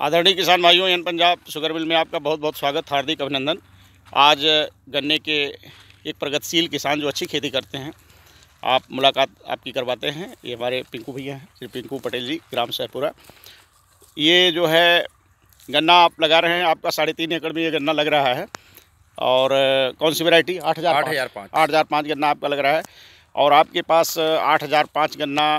आदरणीय किसान भाइयों एन पंजाब शुगर मिल में आपका बहुत बहुत स्वागत हार्दिक अभिनंदन आज गन्ने के एक प्रगतिशील किसान जो अच्छी खेती करते हैं आप मुलाकात आपकी करवाते हैं ये हमारे पिंकू भैया हैं श्री पिंकू पटेल जी ग्राम सहपुरा ये जो है गन्ना आप लगा रहे हैं आपका साढ़े तीन एकड़ में ये गन्ना लग रहा है और कौन सी वैरायटी आठ हज़ार आठ हज़ार पाँच आठ हज़ार पाँच गन्ना आपका लग रहा है और आपके पास आठ हज़ार पाँच गन्ना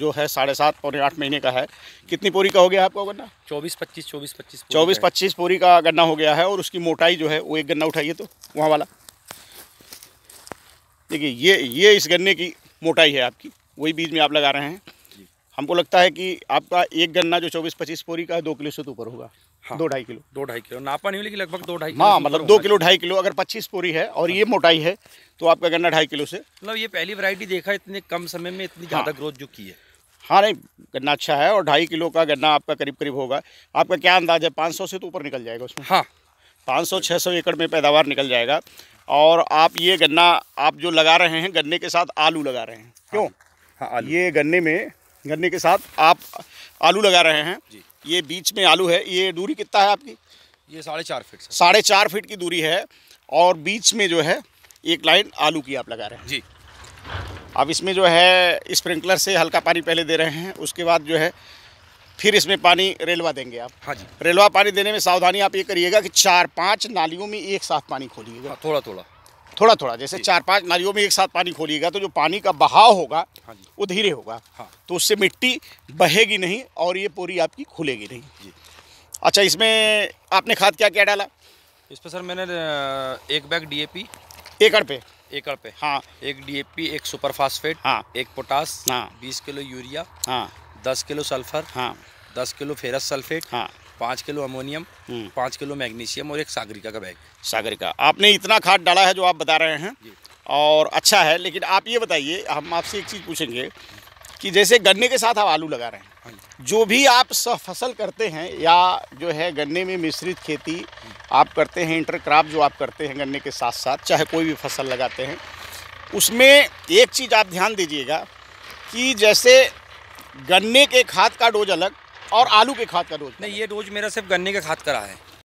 जो है साढ़े सात पौने आठ महीने का है कितनी पूरी का हो गया आपका गन्ना चौबीस पच्चीस चौबीस पच्चीस चौबीस पच्चीस पूरी का गन्ना हो गया है और उसकी मोटाई जो है वो एक गन्ना उठाइए तो वहाँ वाला देखिए ये ये इस गन्ने की मोटाई है आपकी वही बीज में आप लगा रहे हैं हमको लगता है कि आपका एक गन्ना जो चौबीस पच्चीस पूरी का है दो किलो से तो ऊपर होगा हाँ, दो ढाई किलो दो ढाई किलो नापा नहीं लेकिन लगभग दो ढाई हाँ मतलब दो किलो ढाई किलो अगर पच्चीस पूरी है और ये हाँ। मोटाई है तो आपका गन्ना ढाई किलो से मतलब ये पहली वैरायटी देखा इतने कम समय में इतनी ज़्यादा ग्रोथ हाँ। जो की है हाँ नहीं गन्ना अच्छा है और ढाई किलो का गन्ना आपका करीब करीब होगा आपका क्या अंदाज है पाँच सौ से तो ऊपर निकल जाएगा उसमें हाँ पाँच सौ छः सौ एकड़ में पैदावार निकल जाएगा और आप ये गन्ना आप जो लगा रहे हैं गन्ने के साथ आलू लगा रहे हैं क्यों हाँ, हाँ ये गन्ने में गन्ने के साथ आप आलू लगा रहे हैं जी ये बीच में आलू है ये दूरी कितना है आपकी ये साढ़े चार फीट साढ़े चार फीट की दूरी है और बीच में जो है एक लाइन आलू की आप लगा रहे हैं जी अब इसमें जो है स्प्रिंकलर से हल्का पानी पहले दे रहे हैं उसके बाद जो है फिर इसमें पानी रेलवा देंगे आप हाँ जी रेलवा पानी देने में सावधानी आप ये करिएगा कि चार पांच नालियों में एक साथ पानी खोलिएगा हाँ, थोड़ा थोड़ा थोड़ा थोड़ा जैसे चार पांच नालियों में एक साथ पानी खोलिएगा तो जो पानी का बहाव होगा हाँ वो धीरे होगा हाँ। तो उससे मिट्टी बहेगी नहीं और ये पूरी आपकी खुलेगी नहीं जी अच्छा इसमें आपने खाद क्या क्या डाला इस पर सर मैंने एक बैग डी एकड़ पे एकड़ पे हाँ एक डीएपी एक सुपर फास्फेट हाँ एक पोटास हाँ बीस किलो यूरिया हाँ दस किलो सल्फर हाँ दस किलो फेरस सल्फेट हाँ पाँच किलो अमोनियम हम्म। पाँच किलो मैग्नीशियम और एक सागरिका का बैग सागरिका आपने इतना खाद डाला है जो आप बता रहे हैं और अच्छा है लेकिन आप ये बताइए हम आपसे एक चीज़ पूछेंगे कि जैसे गन्ने के साथ आप आलू लगा रहे हैं हाँ जो भी आप फसल करते हैं या जो है गन्ने में मिश्रित खेती आप करते हैं इंटर जो आप करते हैं गन्ने के साथ साथ चाहे कोई भी फसल लगाते हैं उसमें एक चीज़ आप ध्यान दीजिएगा कि जैसे गन्ने के खाद का डोज अलग और आलू के खाद का डोज नहीं ये डोज मेरा सिर्फ गन्ने के खाद का रहा है